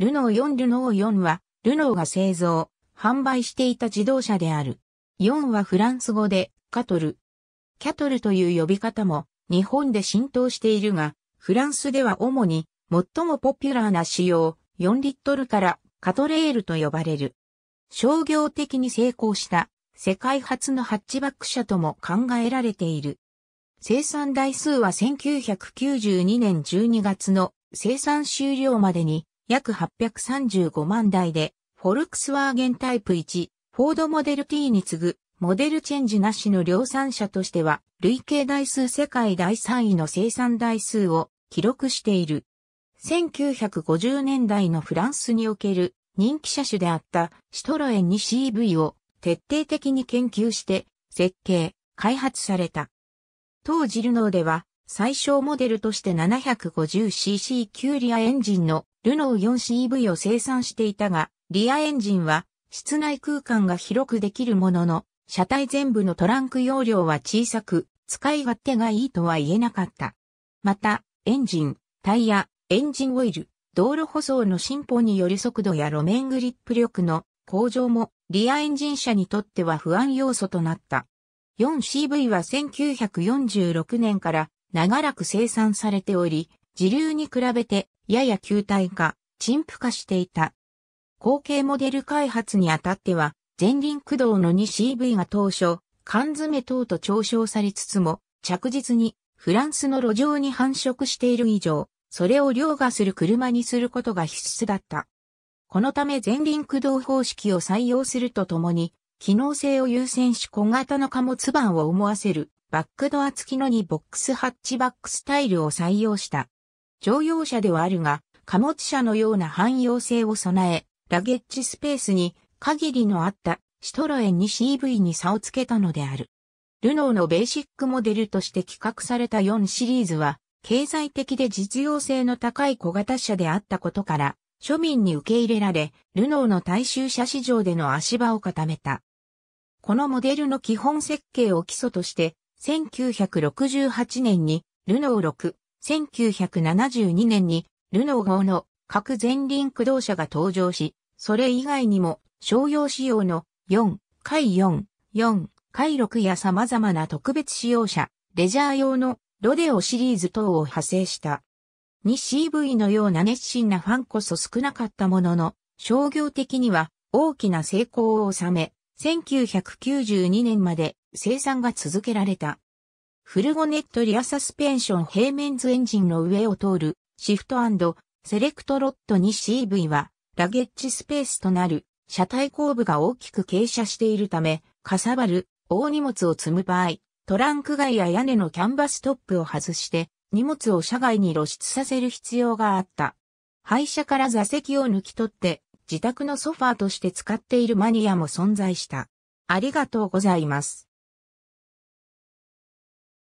ルノー4ルノー4は、ルノーが製造、販売していた自動車である。4はフランス語で、カトル。キャトルという呼び方も、日本で浸透しているが、フランスでは主に、最もポピュラーな仕様、4リットルからカトレールと呼ばれる。商業的に成功した、世界初のハッチバック車とも考えられている。生産台数は1992年12月の生産終了までに約835万台で、フォルクスワーゲンタイプ1、フォードモデル T に次ぐ、モデルチェンジなしの量産車としては、累計台数世界第3位の生産台数を記録している。1950年代のフランスにおける人気車種であったシトロエン 2CV を徹底的に研究して設計、開発された。当時ルノーでは最小モデルとして 750cc 級リアエンジンのルノー 4CV を生産していたが、リアエンジンは室内空間が広くできるものの、車体全部のトランク容量は小さく、使い勝手がいいとは言えなかった。また、エンジン、タイヤ、エンジンオイル、道路舗装の進歩による速度や路面グリップ力の向上もリアエンジン車にとっては不安要素となった。4CV は1946年から長らく生産されており、時流に比べてやや球体化、陳腐化していた。後継モデル開発にあたっては、前輪駆動の 2CV が当初、缶詰等と嘲笑されつつも、着実にフランスの路上に繁殖している以上、それを凌駕する車にすることが必須だった。このため前輪駆動方式を採用するとともに、機能性を優先し小型の貨物版を思わせるバックドア付きの2ボックスハッチバックスタイルを採用した。乗用車ではあるが、貨物車のような汎用性を備え、ラゲッジスペースに限りのあったシトロエンに CV に差をつけたのである。ルノーのベーシックモデルとして企画された4シリーズは、経済的で実用性の高い小型車であったことから、庶民に受け入れられ、ルノーの大衆車市場での足場を固めた。このモデルの基本設計を基礎として、1968年にルノー6、1972年にルノー5の各前輪駆動車が登場し、それ以外にも商用仕様の4、回4、4、回6や様々な特別仕様車、レジャー用のロデオシリーズ等を派生した。2CV のような熱心なファンこそ少なかったものの、商業的には大きな成功を収め、1992年まで生産が続けられた。フルゴネットリアサスペンション平面図エンジンの上を通るシフトセレクトロット 2CV はラゲッジスペースとなる車体後部が大きく傾斜しているため、かさばる大荷物を積む場合、トランク外や屋根のキャンバストップを外して荷物を車外に露出させる必要があった。廃車から座席を抜き取って自宅のソファーとして使っているマニアも存在した。ありがとうございます。